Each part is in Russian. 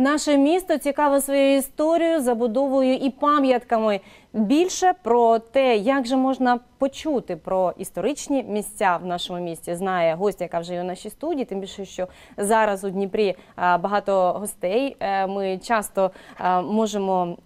Наше місто цікаве своєю історією, забудовою і пам'ятками. Більше про те, як же можна почути про історичні місця в нашому місті, знає гостя, яка вже є у нашій студії. Тим більше, що зараз у Дніпрі е, багато гостей. Е, ми часто е, можемо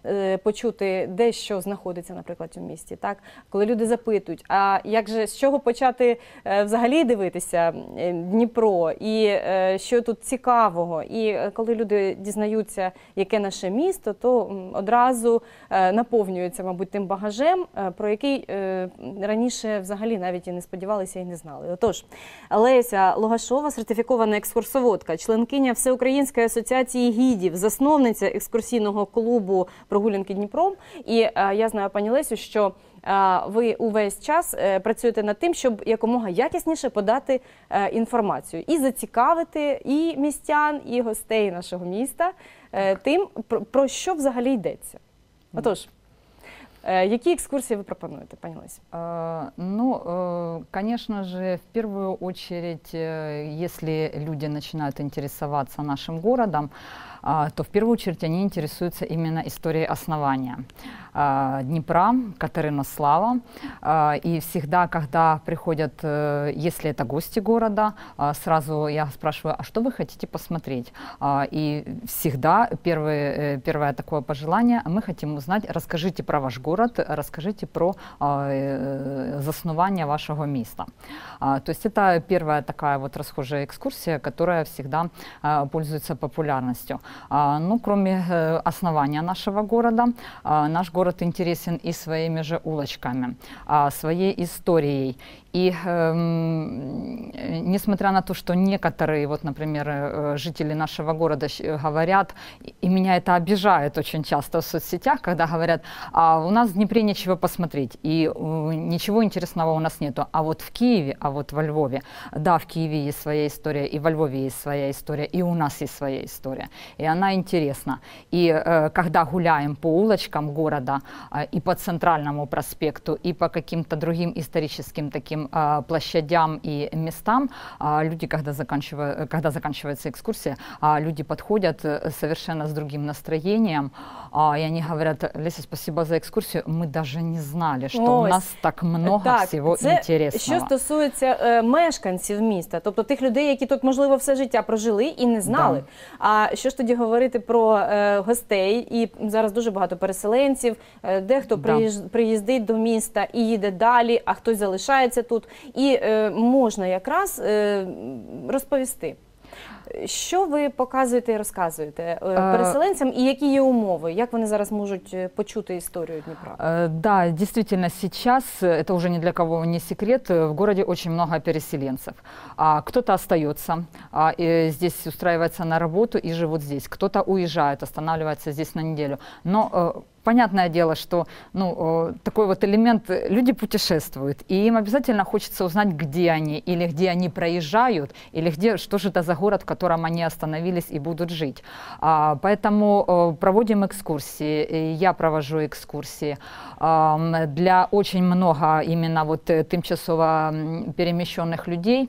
почути, де що знаходиться, наприклад, у місті. Так, коли люди запитують, а як же з чого почати взагалі дивитися Дніпро, і що тут цікавого, і коли люди дізнаються, яке наше місто, то одразу наповнюється мабуть, тим багажем, е, про який е, раніше взагалі навіть і не сподівалися і не знали. Отож, Леся Логашова, сертифікована екскурсоводка, членкиня Всеукраїнської асоціації гідів, засновниця екскурсійного клубу прогулянки Дніпром. І е, я знаю, пані Лесю, що ви увесь час працюєте над тим, щоб якомога якісніше подати інформацію і зацікавити і містян, і гостей нашого міста тим, про що взагалі йдеться. Отож. Які э, экскурсии вы пропонуете, пані Лесь? Э, ну, э, конечно же, в первую очередь, если люди начинают интересоваться нашим городом, то в первую очередь они интересуются именно историей основания. А, Днепра, Катерина Слава. А, и всегда, когда приходят, э, если это гости города, а, сразу я спрашиваю, а что вы хотите посмотреть? И всегда первое, э, первое такое пожелание, мы хотим узнать, расскажите про ваш город, расскажите про э, заснование вашего места. То есть это первая такая вот расхожая экскурсия, которая всегда пользуется популярностью. Ну, кроме основания нашего города, наш город город интересен и своими же улочками, а, своей историей. И э, несмотря на то, что некоторые, вот, например, э, жители нашего города э, говорят, и меня это обижает очень часто в соцсетях, когда говорят, а у нас в Днепре нечего посмотреть, и э, ничего интересного у нас нету, а вот в Киеве, а вот во Львове. Да, в Киеве есть своя история, и во Львове есть своя история, и у нас есть своя история, и она интересна. И э, когда гуляем по улочкам города, маршрута и по Центральному проспекту, и по каким-то другим историческим таким площадям и местам. Люди, когда, заканчивая, когда заканчивается экскурсия, люди подходят е, совершенно с другим настроением, и они говорят, Леся, спасибо за экскурсию, мы даже не знали, что Ось. у нас так много так, всего це, інтересного. Що стосується е, мешканців міста, тобто тих людей, які тут, можливо, все життя прожили і не знали. Да. А що ж тоді говорити про е, гостей? І зараз дуже багато переселенців, Е, дехто да. приїздить до міста і їде далі, а хтось залишається тут. І е, можна якраз е, розповісти. Що ви показуєте і розказуєте е, е, переселенцям, і які є умови? Як вони зараз можуть почути історію Дніпра? Да, дійсно, зараз це вже ні для кого не секрет. В місті дуже багато переселенців хтось кто-то остается, здесь устраивается на роботу і живуть здесь. хтось уїжджає, уезжает, останавливается здесь на неділю. Но понятное дело, что ну, э, такой вот элемент, э, люди путешествуют, и им обязательно хочется узнать, где они, или где они проезжают, или где, что же это за город, в котором они остановились и будут жить. А, поэтому э, проводим экскурсии, я провожу экскурсии. А, для очень много именно вот тимчасово перемещенных людей,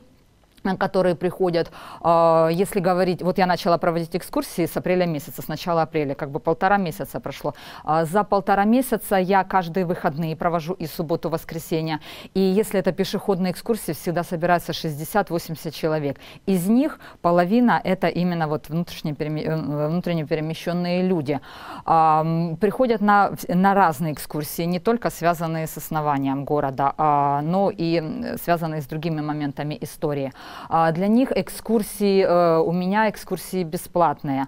которые приходят, а, если говорить, вот я начала проводить экскурсии с апреля месяца, с начала апреля, как бы полтора месяца прошло. А, за полтора месяца я каждые выходные провожу и субботу, воскресенье. И если это пешеходные экскурсии, всегда собирается 60-80 человек. Из них половина это именно вот внутренне, э, перемещенные люди. А, приходят на, на разные экскурсии, не только связанные с основанием города, но и связанные с другими моментами истории. Для них экскурсии, э, у меня экскурсии бесплатные.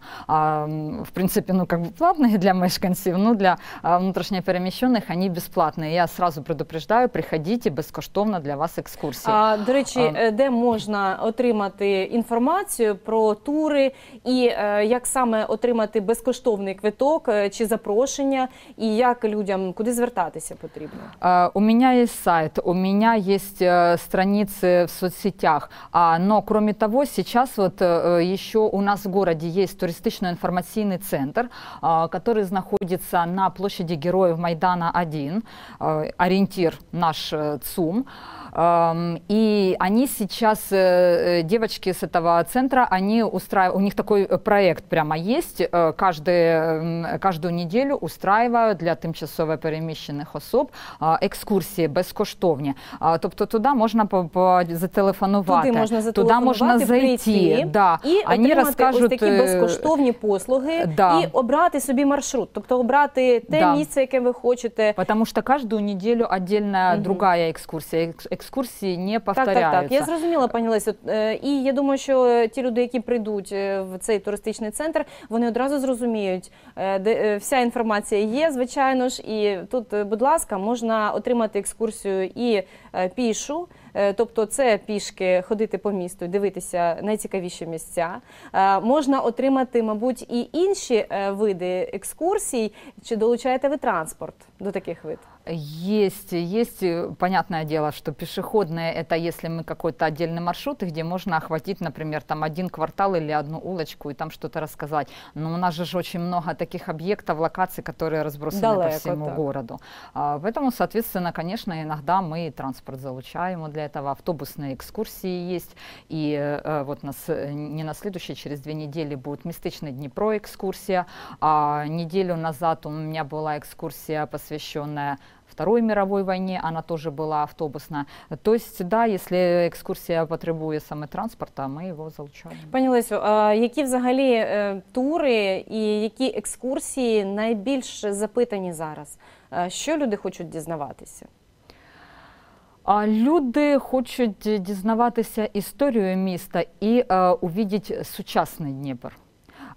В принципе, ну как бы платные для мешканцев, но для внутренне перемещенных они бесплатные. Я сразу предупреждаю, приходите, безкоштовно для вас екскурсії. А, До речі, а, э, де можна отримати інформацію про тури і е, як саме отримати безкоштовний квиток е, чи запрошення, і як людям куди звертатися потрібно? У мене є сайт, у мене є э, страниці в соцсетях. А, но, кроме того, сейчас вот э, э, еще у нас в городе есть туристично-информационный центр, а, который находится на площади Героев Майдана 1, э, ориентир наш ЦУМ. И они сейчас, э, э, девочки с этого центра, они устраивают, у них такой э, проект прямо есть, каждый, каждую неделю устраивают для тимчасово переміщених особ екскурсії безкоштовні. Тобто туди можна зателефонувати, туди можна, зателефонувати, туди можна зайти прийти, да. і вони розкажуть ось такі безкоштовні послуги да. і обрати собі маршрут, тобто обрати те да. місце, яке ви хочете. Потому що кожну неділю віддільна угу. другая екскурсія. Екскурсія екскурсії не повторяються. Так, так, так. Я зрозуміла, пані Лесю. Е, і я думаю, що ті люди, які прийдуть е, в цей туристичний центр, вони одразу зрозуміють, е, де вся інформація є, звичайно ж, і тут, будь ласка, можна отримати екскурсію і пішу. Тобто це пішки ходити по місту, дивитися найцікавіші місця. Можна отримати, мабуть, і інші види екскурсій, чи долучаєте ви транспорт до таких видів? Есть, есть, э, понятное дело, что пешеходные это если мы какой-то отдельный маршрут, где можно охватить, например, там один квартал или одну улочку и там что-то рассказать. Но у нас же очень много таких объектов, локаций, которые разбросаны Далеко, по всему так. городу. А, поэтому, соответственно, конечно, иногда мы транспорт залучаем для этого, автобусные экскурсии есть. И э, э вот нас э, не на следующей, через две недели будет местечный Днепро экскурсия. А неделю назад у меня была экскурсия, посвященная Второй мировой войне, она тоже была автобусна. То есть, да, якщо екскурсія потребує саме транспорта, ми його залучаємо. Пані Лесю, а які взагалі е, тури і які екскурсії найбільш запитані зараз? Е, що люди хочуть дізнаватися? Люди хочуть дізнаватися історію міста і е, увідіть сучасний Дніпр.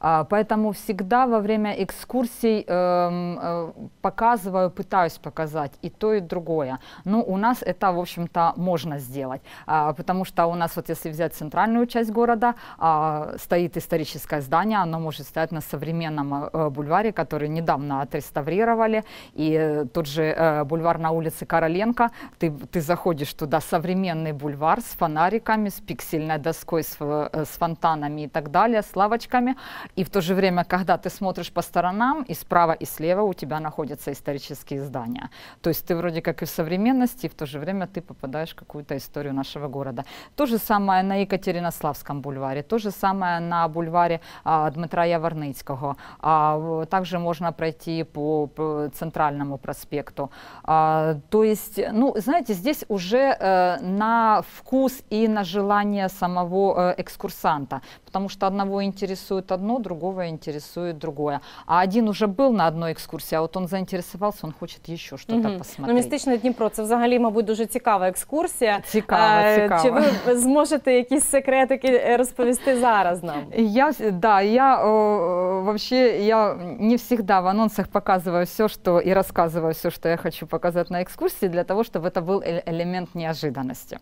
А, поэтому всегда во время экскурсий эм, э, показываю, пытаюсь показать и то, и другое. Но ну, у нас это, в общем-то, можно сделать, а, потому что у нас, вот если взять центральную часть города, а, стоит историческое здание, оно может стоять на современном э, бульваре, который недавно отреставрировали, и э, тот же бульвар на улице Короленко, ты, ты заходишь туда, современный бульвар с фонариками, с пиксельной доской, с, с фонтанами и так далее, с лавочками, и в то же время, когда ты смотришь по сторонам, и справа, и слева у тебя находятся исторические здания. То есть ты вроде как и в современности, и в то же время ты попадаешь в какую-то историю нашего города. То же самое на Екатеринославском бульваре, то же самое на бульваре а, Дмитра Яворницького. А, также можно пройти по, по центральному проспекту. А, то есть, ну, знаете, здесь уже э, на вкус и на желание самого э, экскурсанта, потому что одного интересует одно, другого интересует другое. А один уже был на одной экскурсии, а вот он заинтересовался, он хоче ще щось угу. Ну, посмотреть. Ну, містичне Дніпро це взагалі, мабуть, дуже цікава екскурсія. Цікава, цікава. Чи ви зможете якісь секретики е, розповісти зараз нам? Я, да, я о, вообще, я не всегда в анонсах показываю все, что и рассказываю все, что я хочу показать на экскурсии, для того, чтобы это был э, элемент неожиданности.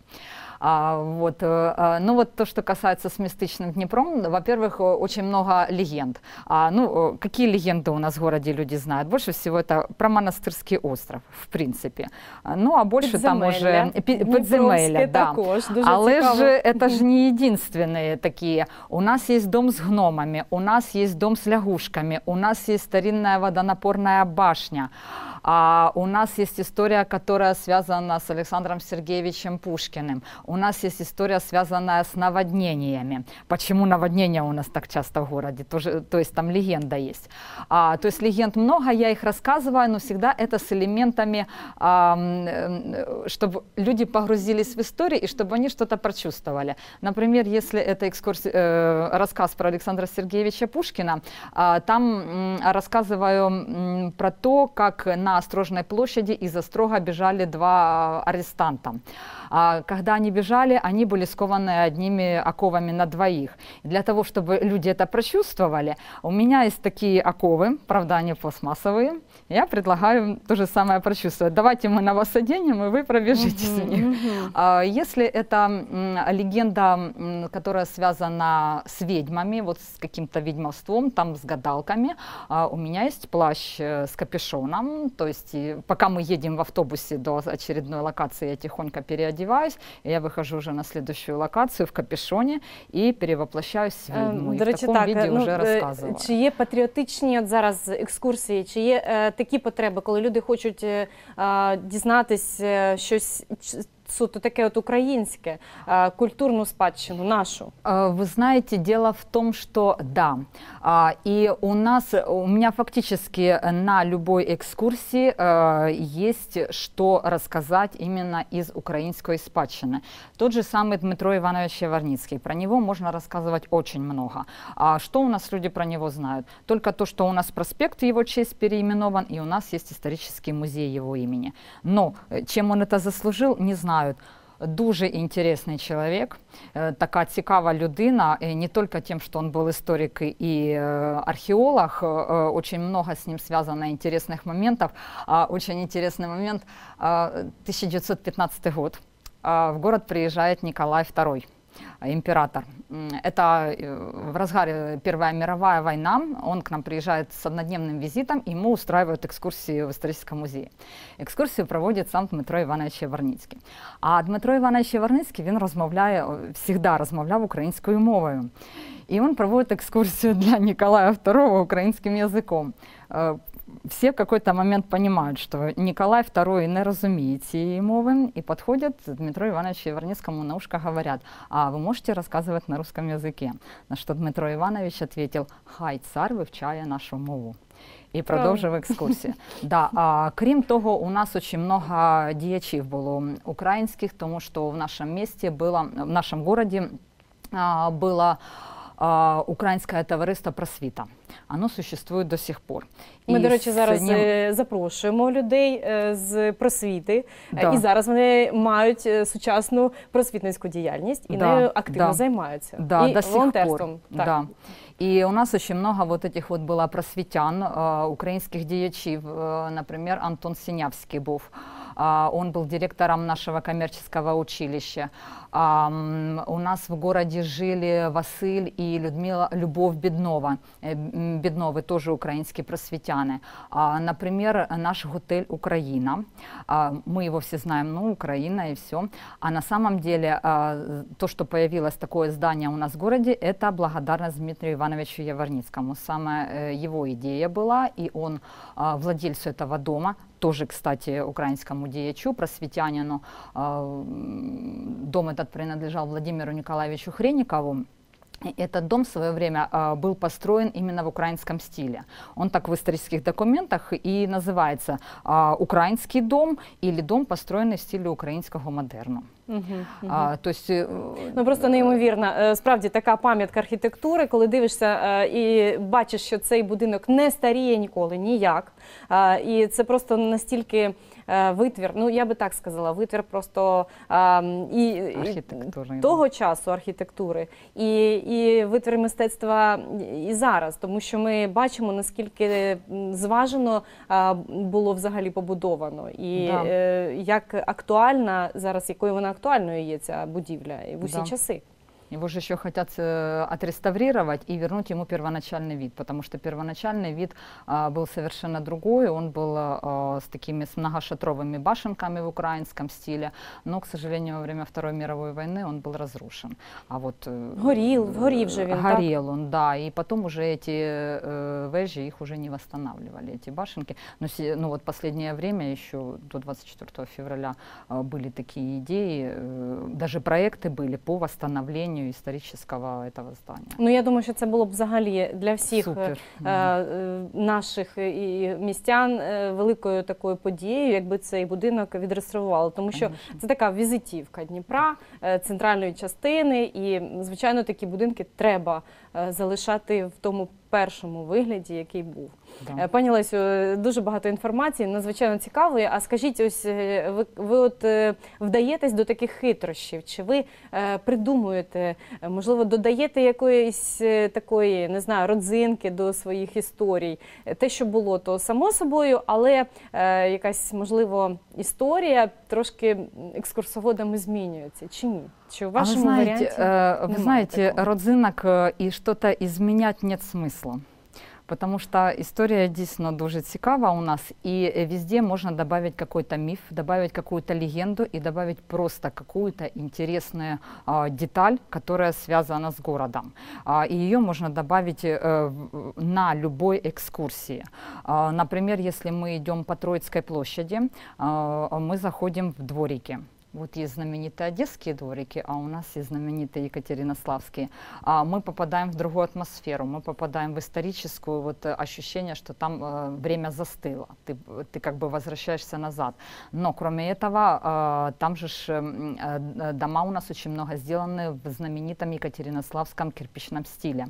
А, вот, э, а, ну вот то, что касается с мистичным Днепром, во-первых, э, очень много легенд. А, ну, э, какие легенды у нас в городе люди знают? Больше всего это про монастырский остров, в принципе. А, ну, а больше підземелля. там уже подземелья. да. також, дуже Але цікаво. ж это же не единственные такие. У нас есть дом с гномами, у нас есть дом с лягушками, у нас есть старинная водонапорная башня. А у нас есть история, которая связана с Александром Сергеевичем Пушкиным. У нас есть история, связанная с наводнениями. Почему наводнения у нас так часто в городе? Тоже, то есть там легенда есть. А, то есть легенд много, я их рассказываю, но всегда это с элементами, а, чтобы люди погрузились в историю и чтобы они что-то прочувствовали. Например, если это экскурс... э, рассказ про Александра Сергеевича Пушкина, а, там м, рассказываю м, про то, как на на Острожной площади из Острога бежали два а, арестанта. А когда они бежали, они были скованы одними оковами на двоих. для того, чтобы люди это прочувствовали, у меня есть такие оковы, правда, они пластмассовые. Я предлагаю то же самое прочувствовать. Давайте мы на вас оденем, и вы пробежите угу, ними. А, если это легенда, которая связана с ведьмами, вот с каким-то ведьмовством, там с гадалками, а, у меня есть плащ э, с капюшоном, то есть и пока мы едем в автобусе до очередной локации, я тихонько переодеваюсь, я выхожу уже на следующую локацию в капюшоні і перевоплощаюсь в відьму. До речі, в такому так, ну, вже э, розказувала. Чи є патріотичні от зараз екскурсії, чи є е, такі потреби, коли люди хочуть е, дізнатись е, щось суто таке от украинское, культурную спадщину нашу? Вы знаете, дело в том, что да. И а, у нас, у меня фактически на любой экскурсии есть что рассказать именно из украинской спадщины. Тот же самый Дмитро Иванович Яворницкий. Про него можно рассказывать очень много. А что у нас люди про него знают? Только то, что у нас проспект его честь переименован, и у нас есть исторический музей его имени. Но ну, чем он это заслужил, не знаю знають. Дуже интересный человек, э, такая цікава людина. Не только тем, что он был историк и э, археолог. Э, очень много с ним связано интересных моментов, А очень интересный момент 1915 год. А, в город приезжает Николай II. Э, император. Это э, в разгаре Первая мировая война. Он к нам приезжает с однодневным визитом, и ему устраивают экскурсии в историческом музее. Екскурсію проводить сам Дмитро Іванович Яворницький. А Дмитро Іванович Яворницький він розмовляє завжди розмовляв українською мовою. І він проводить екскурсію для Ніколая II українським язиком. Е, все в какой-то момент понимают, що Николай II не розуміє цієї мови, і підходять Дмитро Івановичу Верницькому на ушко говорять, а ви можете розказувати на русском языке? На що Дмитро Іванович ответил, хай цар вивчає нашу мову. І продовжив екскурсію. да, а, Крім того, у нас дуже багато діячів було українських, тому що в нашому місті було, в нашому місті було Українське товариство просвіта. воно ну, существує до сих пор. Ми, і до речі, зараз ним... Е, запрошуємо людей е, з просвіти, е, да. і зараз вони мають сучасну просвітницьку діяльність і да. нею активно да. займаються да. І до волонтерством. Так. Да. І у нас дуже много вот этих вот було просвітян, українських діячів. Наприклад, Антон Сінявський був. А, он был директором нашего коммерческого училища. А, у нас в городе жили Василь и Людмила Любовь Беднова. Э, Бедновы тоже украинские просветяны. А, например, наш готель «Украина». Мы его все знаем, ну, Украина и все. А на самом деле то, что появилось такое здание у нас в городе, это благодарность Дмитрию Ивановичу Яворницкому. Самая э, его идея была, и он владельцу этого дома тоже, кстати, украинскому деячу, просветянину. А, дом этот принадлежал Владимиру Николаевичу Хренникову. Этот дом в свое время был построен именно в украинском стиле. Он так в исторических документах и называется «Украинский дом» или «Дом, построенный в стиле украинского модерну». Угу, угу. ну просто неймовірно. Е, справді така пам'ятка архітектури, коли дивишся е, і бачиш, що цей будинок не старіє ніколи, ніяк. Е, і це просто настільки. Е, витвір. Ну я би так сказала, витвір просто ем, і архітектури того часу архітектури і і витвір мистецтва і зараз, тому що ми бачимо наскільки зважено е, було взагалі побудовано, і да. Е, як актуальна зараз, якою вона актуальною є ця будівля в усі да. часи. Его же еще хотят э, отреставрировать и вернуть ему первоначальный вид, потому что первоначальный вид э, был совершенно другой. Он был э, с такими с многошатровыми башенками в украинском стиле, но, к сожалению, во время Второй мировой войны он был разрушен. А вот э, горел, горел же він, горел так? он, да. И потом уже эти э, вежи их уже не восстанавливали, эти башенки. Но ну вот последнее время еще до 24 февраля э, были такие идеи, э, даже проекты были по восстановлению сохранению исторического этого здания. Ну я думаю, що це було б взагалі для всіх Супер. Е, е, наших і містян е, великою такою подією, якби цей будинок відреставрували. Тому що Конечно. це така візитівка Дніпра, центральної частини, і звичайно, такі будинки треба залишати в тому першому вигляді, який був. Да. Е, пані Лесю, е, дуже багато інформації, надзвичайно цікавої. А скажіть, ось е, ви, ви от вдаєтесь до таких хитрощів? Чи ви придумуєте, можливо, додаєте якоїсь такої, не знаю, родзинки до своїх історій? Те, що було, то само собою, але якась можливо історія трошки екскурсоводами змінюється чи ні? Чи в вашому а ви знаєте, варіанті? Э, ви знаєте, такого? родзинок і э, щось змінять нет смысла. Потому что история действительно дуже цікава у нас, и везде можно добавить какой-то миф, добавить какую-то легенду и добавить просто какую-то интересную а, деталь, которая связана с городом. А, и ее можно добавить а, на любой экскурсии. А, например, если мы идем по Троицкой площади, а, мы заходим в дворики. Вот есть знаменитые одесские дворики, а у нас есть знаменитые екатеринославские. А мы попадаем в другую атмосферу, мы попадаем в историческую вот э, ощущение, что там э, время застыло, ты, ты как бы возвращаешься назад. Но кроме этого, э, там же ж, э, э, дома у нас очень много сделаны в знаменитом екатеринославском кирпичном стиле.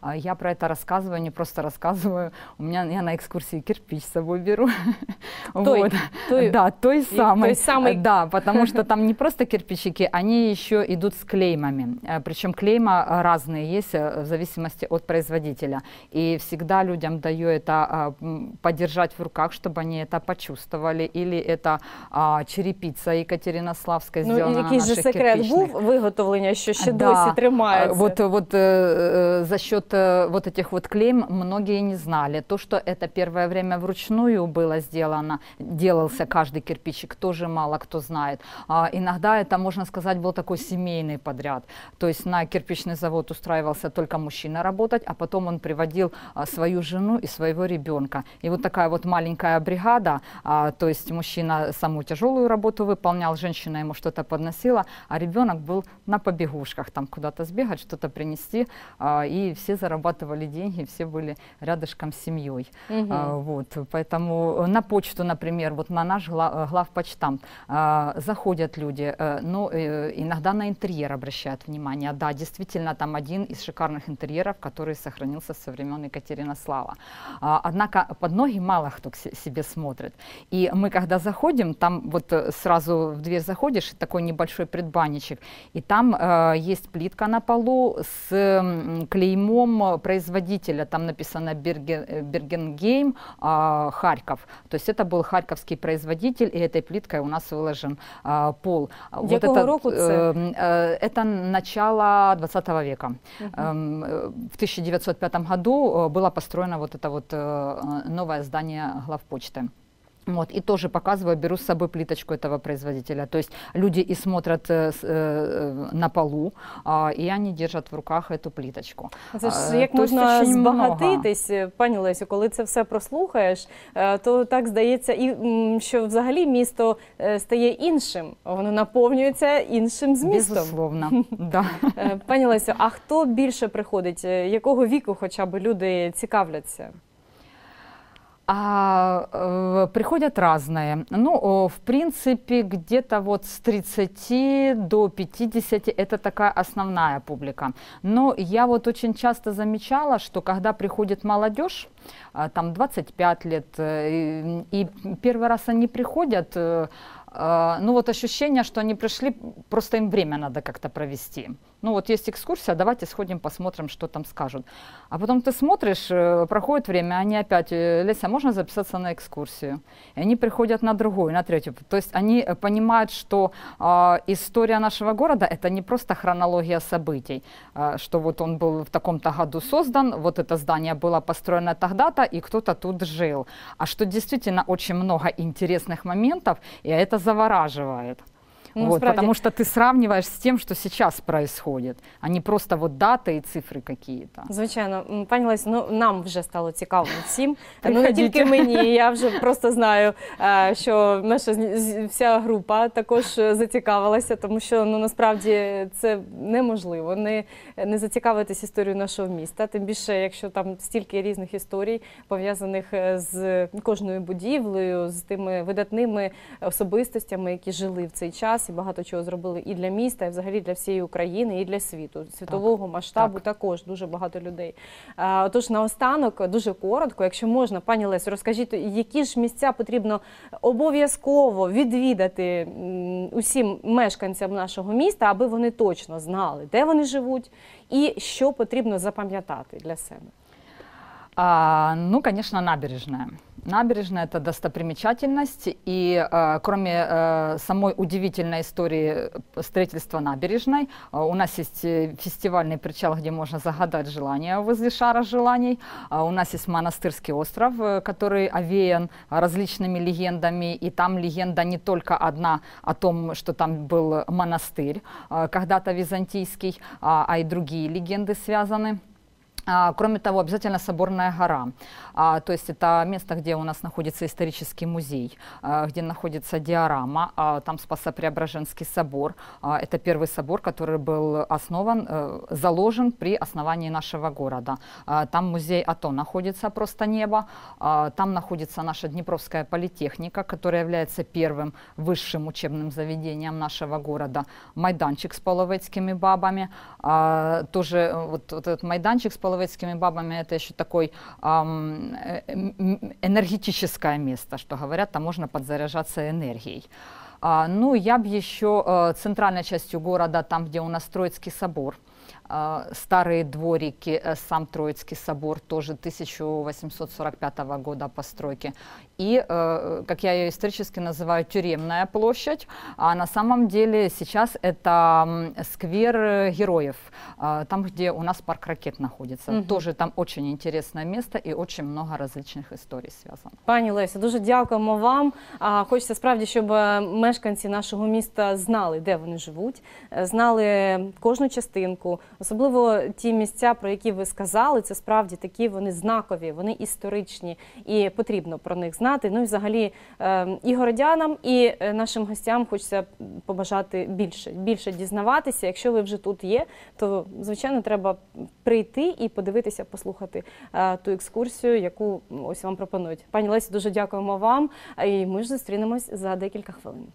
Э, я про это рассказываю, не просто рассказываю, у меня я на экскурсии кирпич с собой беру. Той, вот. той, да, той самой. Той самой. Да, потому что что там не просто кирпичики, они еще идут с клеймами. Э, Причем клейма э, разные есть э, в зависимости от производителя. И всегда людям даю это а, подержать в руках, чтобы они это почувствовали. Или это а, черепица Екатеринославська ну, сделана ну, на якийсь же наших секрет кирпичных. був что що ще да. досі тримається. Вот, вот за счет вот этих вот клейм многие не знали. То, что это первое время вручную было сделано, делался каждый кирпичик, тоже мало кто знает. А, иногда это, можно сказать, был такой семейный подряд. То есть на кирпичный завод устраивался только мужчина работать, а потом он приводил а, свою жену и своего ребенка. И вот такая вот маленькая бригада, а, то есть мужчина самую тяжелую работу выполнял, женщина ему что-то подносила, а ребенок был на побегушках, там куда-то сбегать, что-то принести, и все зарабатывали деньги, все были рядышком с семьей. Угу. вот, поэтому на почту, например, вот на наш глав, главпочтамт заходит ходят люди, э, но э, иногда на интерьер обращают внимание. Да, действительно, там один из шикарных интерьеров, который сохранился со времен Екатерина Слава. А, однако под ноги мало кто к себе смотрит. И мы, когда заходим, там вот э, сразу в дверь заходишь, такой небольшой предбанничек, и там есть плитка на полу с клеймом производителя, там написано Бергенгейм, а, Харьков. То есть это был харьковский производитель, и этой плиткой у нас выложен а, пол. Вот это, року це? Эм, э, это начало 20 века. Угу. В 1905 году э, было построено вот это вот новое здание главпочты. Вот, и тоже показываю, беру с собой плиточку этого производителя. То есть люди и смотрят э, э, э на полу, э, и они держат в руках эту плиточку. Це ж э, як Тобто можна ще збагатитись, е, пані Лесю, коли це все прослухаєш, е, то так здається, і що взагалі місто е, стає іншим, воно наповнюється іншим змістом. Безусловно, да. Пані Лесю, а хто більше приходить? Якого віку хоча б люди цікавляться? А э, приходят разные. Ну, в принципе, где-то вот с 30 до 50 это такая основная публика. Но я вот очень часто замечала, что когда приходит молодежь, а, там 25 лет, э, и, и первый раз они приходят, э, э, ну вот ощущение, что они пришли, просто им время надо как-то провести ну вот есть экскурсия, давайте сходим, посмотрим, что там скажут. А потом ты смотришь, э, проходит время, они опять, э, Леся, можно записаться на экскурсию? И они приходят на другую, на третью. То есть они э, понимают, что э, история нашего города – это не просто хронология событий, э, что вот он был в таком-то году создан, вот это здание было построено тогда-то, и кто-то тут жил. А что действительно очень много интересных моментов, и это завораживает. Ну, вот, справді. потому что ты сравниваешь с тем, что сейчас происходит, а не просто вот дата и цифры какие-то. Звичайно, пані Лесі, ну нам вже стало цікаво всім. ну не тільки мені, я вже просто знаю, е, що наша вся група також е, зацікавилася, тому що ну насправді це неможливо не, не зацікавитись історією нашого міста. Тим більше, якщо там стільки різних історій пов'язаних е, з кожною будівлею, з тими видатними особистостями, які жили в цей час часі багато чого зробили і для міста, і взагалі для всієї України, і для світу світового так, масштабу так. також дуже багато людей. Отож, наостанок дуже коротко, якщо можна, пані Лесю, розкажіть, які ж місця потрібно обов'язково відвідати усім мешканцям нашого міста, аби вони точно знали, де вони живуть, і що потрібно запам'ятати для себе. А, ну, конечно, набережная. Набережная – это достопримечательность, и э, кроме э, самой удивительной истории строительства набережной, э, у нас есть э, фестивальный причал, где можно загадать желание, возле шара желаний. Э, у нас есть монастырский остров, э, который овеян различными легендами, и там легенда не только одна о том, что там был монастырь, э, когда-то византийский, а, а и другие легенды связаны. А, кроме того, обязательно Соборная гора, а, то есть это место, где у нас находится исторический музей, а, где находится диорама, там Спасо-Преображенский собор. Это первый собор, который был основан, э, заложен при основании нашего города. Там музей АТО находится, просто небо. Там находится наша Днепровская политехника, которая является первым высшим учебным заведением нашего города. Майданчик с половецкими бабами, тоже э, вот, вот этот майданчик с половецкими половецкими бабами это еще такой эм, энергетическое место, что говорят, там можно подзаряжаться энергией. А, ну, я бы еще э, центральной частью города, там, где у нас Троицкий собор, а, старые дворики, э, сам Троицкий собор, тоже 1845 года постройки. И, э, как я ее исторически называю, тюремная площадь. А на самом деле сейчас это сквер э, героев, а, там, где у нас парк ракет находится. Угу. Тоже там очень интересное место и очень много различных историй связано. Пані Леся, дуже дякуємо вам. А, хочется справді, щоб мешканці нашого міста знали, де вони живуть, знали кожну частинку. Особливо ті місця, про які ви сказали, це справді такі вони знакові, вони історичні і потрібно про них знати. Ну і взагалі ем, і городянам, і е, нашим гостям хочеться побажати більше, більше дізнаватися. Якщо ви вже тут є, то звичайно треба прийти і подивитися, послухати е, ту екскурсію, яку ось вам пропонують. Пані Лесі, дуже дякуємо вам. І ми ж зустрінемось за декілька хвилин.